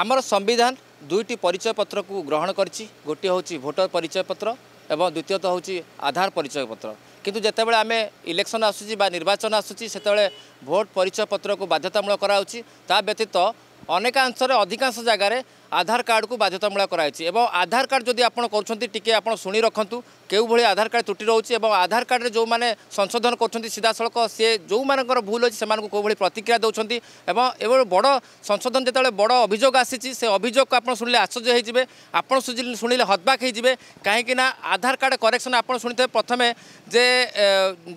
ଆମର ସମ୍ବିଧାନ ଦୁଇଟି ପରିଚୟ ପତ୍ରକୁ ଗ୍ରହଣ କରିଛି ଗୋଟିଏ ହେଉଛି ଭୋଟର ପରିଚୟ ପତ୍ର ଏବଂ ଦ୍ୱିତୀୟତଃ ହେଉଛି ଆଧାର ପରିଚୟ ପତ୍ର କିନ୍ତୁ ଯେତେବେଳେ ଆମେ ଇଲେକ୍ସନ୍ ଆସୁଛି ବା ନିର୍ବାଚନ ଆସୁଛି ସେତେବେଳେ ଭୋଟ ପରିଚୟ ପତ୍ରକୁ ବାଧ୍ୟତାମୂଳକ କରାହେଉଛି ତା ବ୍ୟତୀତ ଅନେକାଂଶରେ ଅଧିକାଂଶ ଜାଗାରେ আধার কার্ডকু বাধ্যতামূলক করা হয়েছে এবং আধার কার্ড যদি আপনার করছেন টিকি আপনার শুনে রাখুন কেউ কেউভাবে আধার কার্ড ত্রুটি রয়েছে এবং আধার কার্ডে যে সংশোধন করছেন সিধাসলখ সে যার ভুল অছে সে কেউভাবে প্রতিক্রিয়া দেওয়া এবং এবার বড় সংশোধন যেত বড় অভিযোগ আসিছে সে অভিযোগ আপনার শুনলে আশ্চর্য হয়ে যাবে আপনার শুনলে হতবাক হয়ে যাবে না আধার কার্ড করেকশন আপনার শুনে প্রথমে যে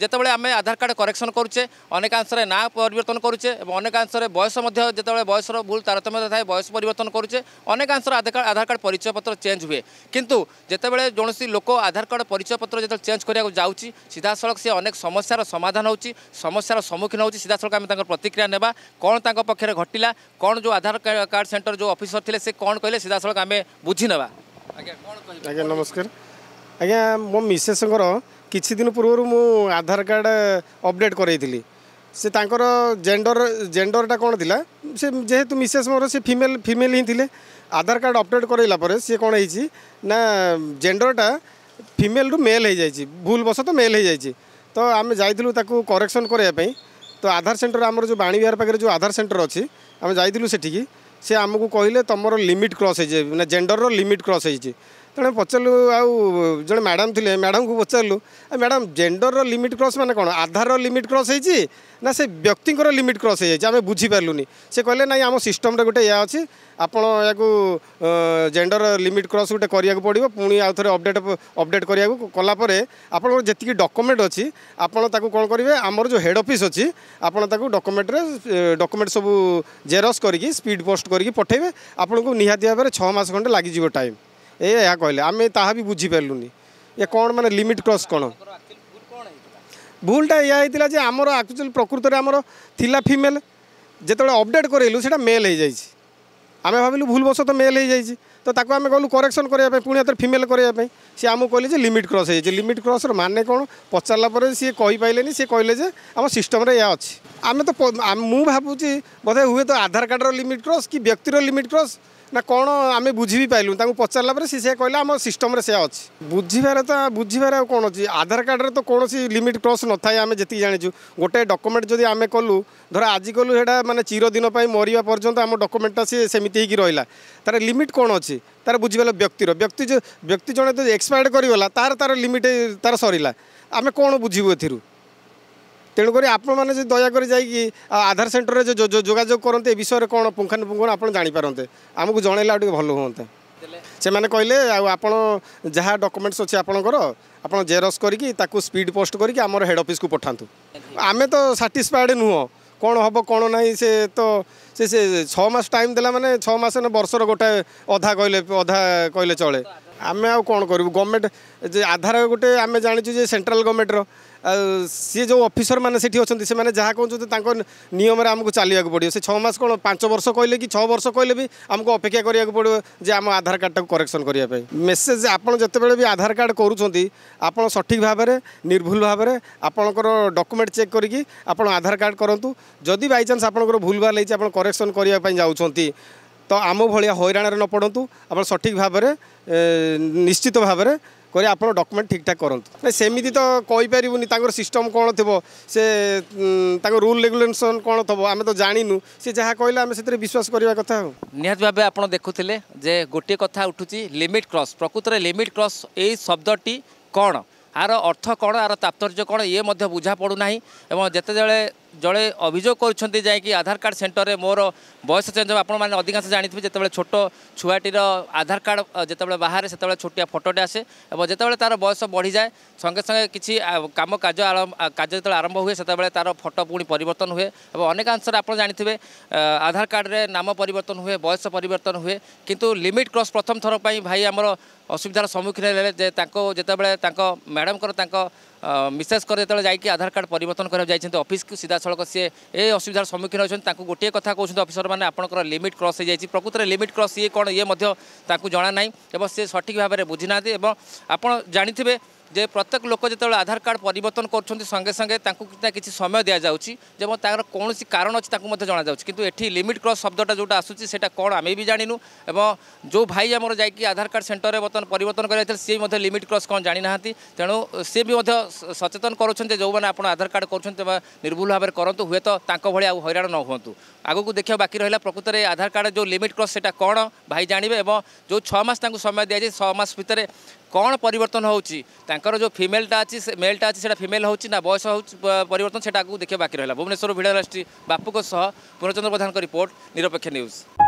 যেতবে আমি আধার কার্ড করেকশন করছে অনেকাংশে না পরিবর্তন করছে এবং অনেকাংশে বয়স যেত বয়সর ভুল তারতম্য থাকে বয়স পরিবর্তন করছে ଅନେକାଂଶର ଆଧାର କାର୍ଡ଼ ପରିଚୟ ପତ୍ର ଚେଞ୍ଜ ହୁଏ କିନ୍ତୁ ଯେତେବେଳେ ଜୌଣସି ଲୋକ ଆଧାର କାର୍ଡ଼ ପରିଚୟ ପତ୍ର ଯେତେବେଳେ ଚେଞ୍ଜ କରିବାକୁ ଯାଉଛି ସିଧାସଳଖ ସେ ଅନେକ ସମସ୍ୟାର ସମାଧାନ ହେଉଛି ସମସ୍ୟାର ସମ୍ମୁଖୀନ ହେଉଛି ସିଧାସଳଖ ଆମେ ତାଙ୍କର ପ୍ରତିକ୍ରିୟା ନେବା କ'ଣ ତାଙ୍କ ପକ୍ଷରେ ଘଟିଲା କ'ଣ ଯେଉଁ ଆଧାର କାର୍ଡ଼ ସେଣ୍ଟର ଯେଉଁ ଅଫିସର ଥିଲେ ସେ କ'ଣ କହିଲେ ସିଧାସଳଖ ଆମେ ବୁଝିନେବା ଆଜ୍ଞା କ'ଣ କହିଲେ ଆଜ୍ଞା ନମସ୍କାର ଆଜ୍ଞା ମୋ ମିସେସଙ୍କର କିଛି ଦିନ ପୂର୍ବରୁ ମୁଁ ଆଧାର କାର୍ଡ଼ ଅପଡ଼େଟ୍ କରାଇଥିଲି ସେ ତାଙ୍କର ଜେଣ୍ଡର ଜେଣ୍ଡରଟା କ'ଣ ଥିଲା ସେ ଯେହେତୁ ମିସେସ୍ ମୋର ସେ ଫିମେଲ୍ ଫିମେଲ୍ ହିଁ ଥିଲେ ଆଧାର କାର୍ଡ଼ ଅପଡ଼େଟ୍ କରାଇଲା ପରେ ସିଏ କ'ଣ ହେଇଛି ନା ଜେଣ୍ଡରଟା ଫିମେଲ୍ରୁ ମେଲ୍ ହେଇଯାଇଛି ଭୁଲବଶତଃ ମେଲ୍ ହେଇଯାଇଛି ତ ଆମେ ଯାଇଥିଲୁ ତାକୁ କରେକ୍ସନ୍ କରିବା ପାଇଁ ତ ଆଧାର ସେଣ୍ଟର ଆମର ଯେଉଁ ବାଣୀବିହାର ପାଖରେ ଯେଉଁ ଆଧାର ସେଣ୍ଟର ଅଛି ଆମେ ଯାଇଥିଲୁ ସେଠିକି ସେ ଆମକୁ କହିଲେ ତୁମର ଲିମିଟ୍ କ୍ରସ୍ ହେଇଛି ନା ଜେଣ୍ଡରର ଲିମିଟ୍ କ୍ରସ୍ ହେଇଛି ତେଣୁ ପଚାରିଲୁ ଆଉ ଜଣେ ମ୍ୟାଡ଼ାମ୍ ଥିଲେ ମ୍ୟାଡ଼ାମ୍ଙ୍କୁ ପଚାରିଲୁ ମ୍ୟାଡ଼ାମ୍ ଜେଣ୍ଡର୍ର ଲିମିଟ୍ କ୍ରସ୍ ମାନେ କ'ଣ ଆଧାରର ଲିମିଟ୍ କ୍ରସ୍ ହେଇଛି ନା ସେ ବ୍ୟକ୍ତିଙ୍କର ଲିମିଟ୍ କ୍ରସ୍ ହେଇଯାଇଛି ଆମେ ବୁଝିପାରିଲୁନି ସେ କହିଲେ ନାଇଁ ଆମ ସିଷ୍ଟମ୍ରେ ଗୋଟେ ଏହା ଅଛି ଆପଣ ଏହାକୁ ଜେଣ୍ଡର ଲିମିଟ୍ କ୍ରସ୍ ଗୋଟେ କରିବାକୁ ପଡ଼ିବ ପୁଣି ଆଉ ଥରେ ଅପଡ଼େଟ୍ ଅପଡ଼େଟ୍ କରିବାକୁ କଲାପରେ ଆପଣଙ୍କର ଯେତିକି ଡକ୍ୟୁମେଣ୍ଟ ଅଛି ଆପଣ ତାକୁ କ'ଣ କରିବେ ଆମର ଯେଉଁ ହେଡ଼୍ ଅଫିସ୍ ଅଛି ଆପଣ ତାକୁ ଡକ୍ୟୁମେଣ୍ଟରେ ଡକ୍ୟୁମେଣ୍ଟ ସବୁ ଜେରକ୍ସ କରିକି ସ୍ପିଡ଼୍ ପୋଷ୍ଟ କରିକି ପଠାଇବେ ଆପଣଙ୍କୁ ନିହାତି ଭାବରେ ଛଅ ମାସ ଖଣ୍ଡେ ଲାଗିଯିବ ଟାଇମ୍ ଏ ଏହା କହିଲେ ଆମେ ତାହା ବି ବୁଝିପାରିଲୁନି ଏ କ'ଣ ମାନେ ଲିମିଟ୍ କ୍ରସ୍ କ'ଣ ଭୁଲଟା ଏହା ହେଇଥିଲା ଯେ ଆମର ଆକ୍ଚୁଆଲି ପ୍ରକୃତରେ ଆମର ଥିଲା ଫିମେଲ୍ ଯେତେବେଳେ ଅପଡ଼େଟ୍ କରେଇଲୁ ସେଇଟା ମେଲ୍ ହେଇଯାଇଛି ଆମେ ଭାବିଲୁ ଭୁଲ ବଶତଃ ମେଲ୍ ହେଇଯାଇଛି ତ ତାକୁ ଆମେ ଗଲୁ କରେକ୍ସନ୍ କରିବା ପାଇଁ ପୁଣି ହାତରେ ଫିମେଲ୍ କରିବା ପାଇଁ ସିଏ ଆମକୁ କହିଲେ ଯେ ଲିମିଟ୍ କ୍ରସ୍ ହେଇଯାଇଛି ଲିମିଟ୍ କ୍ରସ୍ର ମାନେ କ'ଣ ପଚାରିଲା ପରେ ସିଏ କହିପାରିଲେନି ସିଏ କହିଲେ ଯେ ଆମ ସିଷ୍ଟମ୍ରେ ଏହା ଅଛି ଆମେ ତ ମୁଁ ଭାବୁଛି ବୋଧେ ହୁଏତ ଆଧାର କାର୍ଡ଼ର ଲିମିଟ୍ କ୍ରସ୍ କି ବ୍ୟକ୍ତିର ଲିମିଟ୍ କ୍ରସ୍ ନା କ'ଣ ଆମେ ବୁଝି ବି ପାଇଲୁ ତାଙ୍କୁ ପଚାରିଲା ପରେ ସେ ସେୟା କହିଲା ଆମ ସିଷ୍ଟମ୍ରେ ସେୟା ଅଛି ବୁଝିବାରେ ତ ବୁଝିବାରେ ଆଉ କ'ଣ ଅଛି ଆଧାର କାର୍ଡ଼ରେ ତ କୌଣସି ଲିମିଟ୍ କ୍ରସ୍ ନଥାଏ ଆମେ ଯେତିକି ଜାଣିଛୁ ଗୋଟେ ଡକୁମେଣ୍ଟ ଯଦି ଆମେ କଲୁ ଧର ଆଜି କଲୁ ସେଇଟା ମାନେ ଚିରଦିନ ପାଇଁ ମରିବା ପର୍ଯ୍ୟନ୍ତ ଆମ ଡକୁମେଣ୍ଟଟା ସିଏ ସେମିତି ହେଇକି ରହିଲା ତା'ର ଲିମିଟ୍ କ'ଣ ଅଛି ତା'ର ବୁଝିପାରିଲା ବ୍ୟକ୍ତିର ବ୍ୟକ୍ତି ବ୍ୟକ୍ତି ଜଣେ ଯଦି ଏକ୍ସପାୟାର୍ଡ଼ କରିଗଲା ତା'ର ତା'ର ଲିମିଟ୍ ତା'ର ସରିଲା ଆମେ କ'ଣ ବୁଝିବୁ ଏଥିରୁ তেণুকরি আপনার যদি দয়াকরি যাই আধার সেটর যোগাযোগ করতে এ বিষয়ে কোণ পুঙ্খানুপুঙ্খন আপনার জাঁপারে আমি জনাইলে আগে ভাল হুঁত সে কে আপনার যা ডকুমেন্টস অছে আপনার আপনার জেরক্স করি তাকে স্পিড পোস্ট করি আমার হেড অফিস কু পঠাত আমি তো সাটিসফাইড নুহ কোণ হব কোণ না সে তো সে সে ছ মাস টাইম দেলা মানে ছ মাস বর্ষর গোটায়ে অধা কহিলে অধা কহিলে চলে ଆମେ ଆଉ କ'ଣ କରିବୁ ଗଭର୍ଣ୍ଣମେଣ୍ଟ ଯେ ଆଧାର ଗୋଟେ ଆମେ ଜାଣିଛୁ ଯେ ସେଣ୍ଟ୍ରାଲ ଗଭର୍ଣ୍ଣମେଣ୍ଟର ସିଏ ଯେଉଁ ଅଫିସରମାନେ ସେଠି ଅଛନ୍ତି ସେମାନେ ଯାହା କହୁଛନ୍ତି ତାଙ୍କ ନିୟମରେ ଆମକୁ ଚାଲିବାକୁ ପଡ଼ିବ ସେ ଛଅ ମାସ କ'ଣ ପାଞ୍ଚ ବର୍ଷ କହିଲେ କି ଛଅ ବର୍ଷ କହିଲେ ବି ଆମକୁ ଅପେକ୍ଷା କରିବାକୁ ପଡ଼ିବ ଯେ ଆମ ଆଧାର କାର୍ଡ଼ଟାକୁ କରେକ୍ସନ୍ କରିବା ପାଇଁ ମେସେଜ ଆପଣ ଯେତେବେଳେ ବି ଆଧାର କାର୍ଡ଼ କରୁଛନ୍ତି ଆପଣ ସଠିକ୍ ଭାବରେ ନିର୍ଭୁଲ ଭାବରେ ଆପଣଙ୍କର ଡକୁମେଣ୍ଟ ଚେକ୍ କରିକି ଆପଣ ଆଧାର କାର୍ଡ଼ କରନ୍ତୁ ଯଦି ବାଇଚାନ୍ସ ଆପଣଙ୍କର ଭୁଲ ଭାଲ ହେଇଛି ଆପଣ କରେକ୍ସନ୍ କରିବା ପାଇଁ ଯାଉଛନ୍ତି ତ ଆମ ଭଳିଆ ହଇରାଣରେ ନ ପଡ଼ନ୍ତୁ ଆପଣ ସଠିକ୍ ଭାବରେ ନିଶ୍ଚିତ ଭାବରେ କରି ଆପଣ ଡକ୍ୟୁମେଣ୍ଟ ଠିକ୍ଠାକ୍ କରନ୍ତୁ ନାଇଁ ସେମିତି ତ କହିପାରିବୁନି ତାଙ୍କର ସିଷ୍ଟମ୍ କ'ଣ ଥିବ ସେ ତାଙ୍କ ରୁଲ୍ ରେଗୁଲେସନ୍ କ'ଣ ଥିବ ଆମେ ତ ଜାଣିନୁ ସେ ଯାହା କହିଲେ ଆମେ ସେଥିରେ ବିଶ୍ୱାସ କରିବା କଥା ଆଉ ନିହାତି ଭାବେ ଆପଣ ଦେଖୁଥିଲେ ଯେ ଗୋଟିଏ କଥା ଉଠୁଛି ଲିମିଟ୍ କ୍ରସ୍ ପ୍ରକୃତରେ ଲିମିଟ୍ କ୍ରସ୍ ଏଇ ଶବ୍ଦଟି କ'ଣ ଆର ଅର୍ଥ କ'ଣ ଆର ତାତ୍ପର୍ଯ୍ୟ କ'ଣ ଇଏ ମଧ୍ୟ ବୁଝା ପଡ଼ୁନାହିଁ ଏବଂ ଯେତେବେଳେ জলে অভিযোগ করছেন যাই আধার কার্ড সেটরে মোর বয়স চেঞ্জ হব আপনার অধিকাংশ জাঁথিবে যেতবে ছোট ছুয়াটির আধার কার্ড যেতবে বাহারে সেতবে ছোটিয়া ফটোটে আসে এবং যেতবে তার বয়স বড়ি যায় সঙ্গে সঙ্গে কিছু কাম কাজ কাজ যেত আরম্ভ হুয়ে সেতবে তার ফটো পুঁ পরিবর্তন হুয়ে এবং অনেকাংশে আপনার জাঁথিবে আধার কার্ডে নাম পরিবর্তন হুয়ে বয়স পরিবর্তন হুয়ে কিন্তু লিমিট ক্রস প্রথম থর ভাই আমার অসুবিধার সম্মুখীন হলে যে তাঁর যেতবে তাঁর ম্যাডামকর তাঁর ବିଶେଷ କରି ଯେତେବେଳେ ଯାଇକି ଆଧାର କାର୍ଡ଼ ପରିବର୍ତ୍ତନ କରିବାକୁ ଯାଇଛନ୍ତି ଅଫିସକୁ ସିଧାସଳଖ ସିଏ ଏ ଅସୁବିଧାର ସମ୍ମୁଖୀନ ହେଉଛନ୍ତି ତାଙ୍କୁ ଗୋଟିଏ କଥା କହୁଛନ୍ତି ଅଫିସରମାନେ ଆପଣଙ୍କର ଲିମିଟ୍ କ୍ରସ୍ ହୋଇଯାଇଛି ପ୍ରକୃତରେ ଲିମିଟ୍ କ୍ରସ୍ ଇଏ କ'ଣ ଇଏ ମଧ୍ୟ ତାଙ୍କୁ ଜଣା ନାହିଁ ଏବଂ ସେ ସଠିକ୍ ଭାବରେ ବୁଝିନାହାନ୍ତି ଏବଂ ଆପଣ ଜାଣିଥିବେ যে প্রত্যেক লোক যেতবে আধার কার্ড পরিবর্তন করছেন সঙ্গে সঙ্গে তাঁকু না কিছু সময় দিয়া যাচ্ছি যে তার কৌশি কারণ অনেক তাঁকু মধ্যে জনা যাচ্ছে কিন্তু এটি লিমিট ক্রস শব্দটা যেটা আসুচি সেটা কম আমি বি জাণিনু এবং যে ভাই আমার যাই আধার কার্ড সেন্টরে বর্তমানে পরিবর্তন করা সি মধ্যে লিমিট ক্রস কম জাঁ না তেমন সি বি সচেতন করছেন যে যে আপনার আধার কার্ড করছেন নির্ভুল ভাবে করতু হুয়ে তো তাঁক ভাল হইরাণ ন হুঁতু ଆଗକୁ ଦେଖିବା ବାକି ରହିଲା ପ୍ରକୃତରେ ଆଧାର କାର୍ଡ଼ ଯେଉଁ ଲିମିଟ୍ କ୍ରସ୍ ସେଇଟା କ'ଣ ଭାଇ ଜାଣିବେ ଏବଂ ଯେଉଁ ଛଅ ମାସ ତାଙ୍କୁ ସମୟ ଦିଆଯାଇଛି ଛଅ ମାସ ଭିତରେ କ'ଣ ପରିବର୍ତ୍ତନ ହେଉଛି ତାଙ୍କର ଯେଉଁ ଫିମେଲ୍ଟା ଅଛି ସେ ମେଲ୍ଟା ଅଛି ସେଇଟା ଫିମେଲ୍ ହେଉଛି ନା ବୟସ ହେଉଛି ପରିବର୍ତ୍ତନ ସେଇଟା ଆଗକୁ ଦେଖିବା ବାକି ରହିଲା ଭୁବନେଶ୍ୱର ଭିଡ଼ ରାଷ୍ଟ୍ରୀ ବାପୁଙ୍କ ସହ ପୂର୍ଣ୍ଣଚନ୍ଦ୍ର ପ୍ରଧାନଙ୍କ ରିପୋର୍ଟ ନିରପେକ୍ଷ ନ୍ୟୁଜ୍